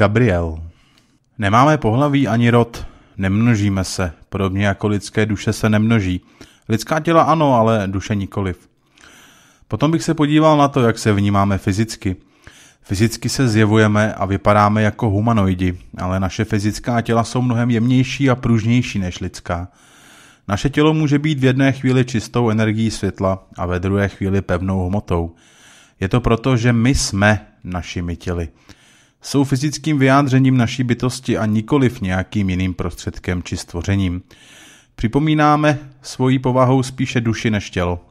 Gabriel. Nemáme pohlaví ani rod, nemnožíme se, podobně jako lidské duše se nemnoží. Lidská těla ano, ale duše nikoliv. Potom bych se podíval na to, jak se vnímáme fyzicky. Fyzicky se zjevujeme a vypadáme jako humanoidi, ale naše fyzická těla jsou mnohem jemnější a pružnější než lidská. Naše tělo může být v jedné chvíli čistou energií světla a ve druhé chvíli pevnou hmotou. Je to proto, že my jsme našimi těly. Jsou fyzickým vyjádřením naší bytosti a nikoliv nějakým jiným prostředkem či stvořením. Připomínáme svojí povahou spíše duši než tělo.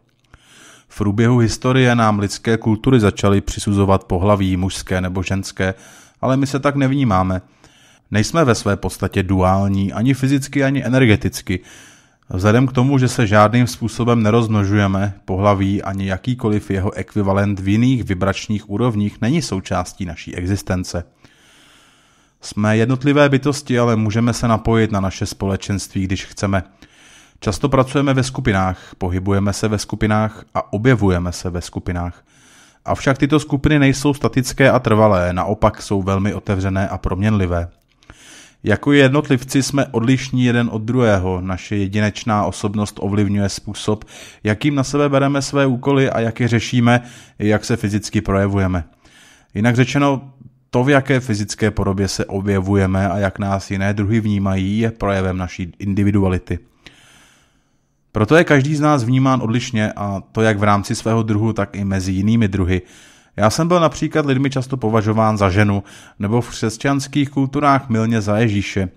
V průběhu historie nám lidské kultury začaly přisuzovat pohlaví mužské nebo ženské, ale my se tak nevnímáme. Nejsme ve své podstatě duální, ani fyzicky, ani energeticky. Vzhledem k tomu, že se žádným způsobem nerozmnožujeme, pohlaví ani jakýkoliv jeho ekvivalent v jiných vibračních úrovních není součástí naší existence. Jsme jednotlivé bytosti, ale můžeme se napojit na naše společenství, když chceme. Často pracujeme ve skupinách, pohybujeme se ve skupinách a objevujeme se ve skupinách. Avšak tyto skupiny nejsou statické a trvalé, naopak jsou velmi otevřené a proměnlivé. Jako jednotlivci jsme odlišní jeden od druhého, naše jedinečná osobnost ovlivňuje způsob, jakým na sebe bereme své úkoly a jak je řešíme, jak se fyzicky projevujeme. Jinak řečeno, to, v jaké fyzické podobě se objevujeme a jak nás jiné druhy vnímají, je projevem naší individuality. Proto je každý z nás vnímán odlišně a to jak v rámci svého druhu, tak i mezi jinými druhy. Já jsem byl například lidmi často považován za ženu, nebo v křesťanských kulturách milně za Ježíše.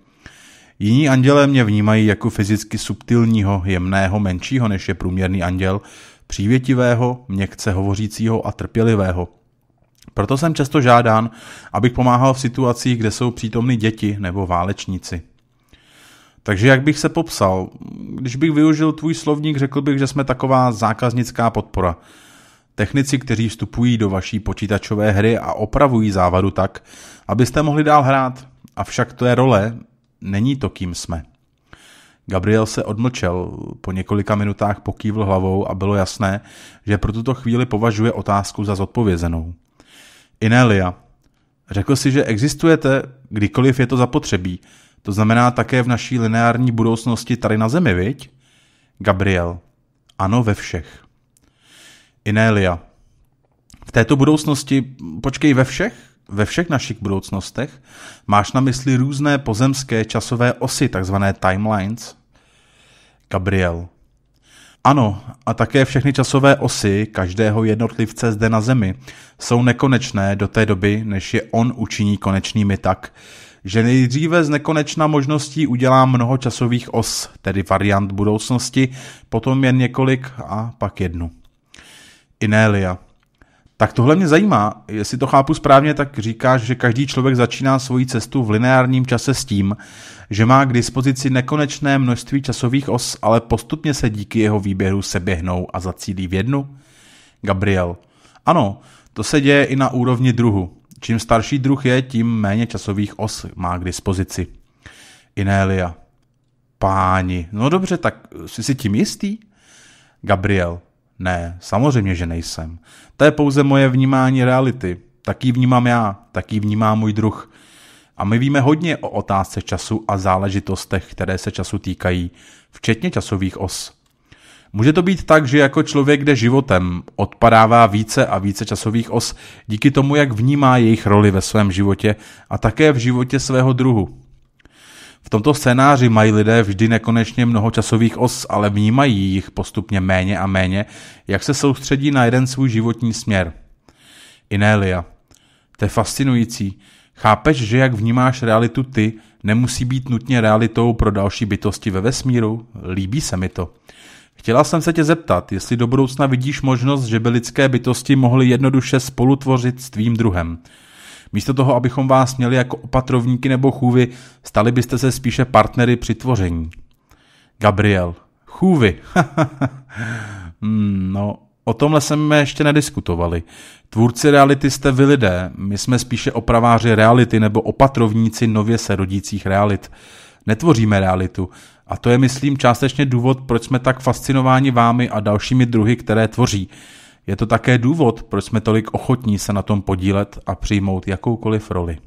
Jiní andělé mě vnímají jako fyzicky subtilního, jemného, menšího než je průměrný anděl, přívětivého, měkce hovořícího a trpělivého. Proto jsem často žádán, abych pomáhal v situacích, kde jsou přítomny děti nebo válečníci. Takže jak bych se popsal? Když bych využil tvůj slovník, řekl bych, že jsme taková zákaznická podpora – Technici, kteří vstupují do vaší počítačové hry a opravují závadu tak, abyste mohli dál hrát. Avšak to je role, není to, kým jsme. Gabriel se odmlčel, po několika minutách pokývl hlavou a bylo jasné, že pro tuto chvíli považuje otázku za zodpovězenou. Inelia, řekl si, že existujete, kdykoliv je to zapotřebí. To znamená také v naší lineární budoucnosti tady na Zemi, viď? Gabriel, ano ve všech. Inélia. V této budoucnosti, počkej, ve všech? Ve všech našich budoucnostech? Máš na mysli různé pozemské časové osy, takzvané timelines? Gabriel. Ano, a také všechny časové osy každého jednotlivce zde na Zemi jsou nekonečné do té doby, než je on učiní konečnými tak, že nejdříve z nekonečna možností udělá mnoho časových os, tedy variant budoucnosti, potom jen několik a pak jednu. Inélia. Tak tohle mě zajímá. Jestli to chápu správně, tak říkáš, že každý člověk začíná svoji cestu v lineárním čase s tím, že má k dispozici nekonečné množství časových os, ale postupně se díky jeho výběru seběhnou a zacílí v jednu? Gabriel. Ano, to se děje i na úrovni druhu. Čím starší druh je, tím méně časových os má k dispozici. Inélia. Páni, no dobře, tak jsi si tím jistý? Gabriel. Ne, samozřejmě, že nejsem. To je pouze moje vnímání reality. Taký vnímám já, taký vnímá můj druh. A my víme hodně o otázce času a záležitostech, které se času týkají, včetně časových os. Může to být tak, že jako člověk jde životem, odpadává více a více časových os díky tomu, jak vnímá jejich roli ve svém životě a také v životě svého druhu. V tomto scénáři mají lidé vždy nekonečně mnoho časových os, ale vnímají jich postupně méně a méně, jak se soustředí na jeden svůj životní směr. Inélia. To je fascinující. Chápeš, že jak vnímáš realitu ty, nemusí být nutně realitou pro další bytosti ve vesmíru? Líbí se mi to. Chtěla jsem se tě zeptat, jestli do budoucna vidíš možnost, že by lidské bytosti mohly jednoduše spolutvořit s tvým druhem. Místo toho, abychom vás měli jako opatrovníky nebo chůvy, stali byste se spíše partnery při tvoření. Gabriel. Chůvy. Hmm, no, o tomhle jsme ještě nediskutovali. Tvůrci reality jste vy lidé, my jsme spíše opraváři reality nebo opatrovníci nově se rodících realit. Netvoříme realitu. A to je, myslím, částečně důvod, proč jsme tak fascinováni vámi a dalšími druhy, které tvoří. Je to také důvod, proč jsme tolik ochotní se na tom podílet a přijmout jakoukoliv roli.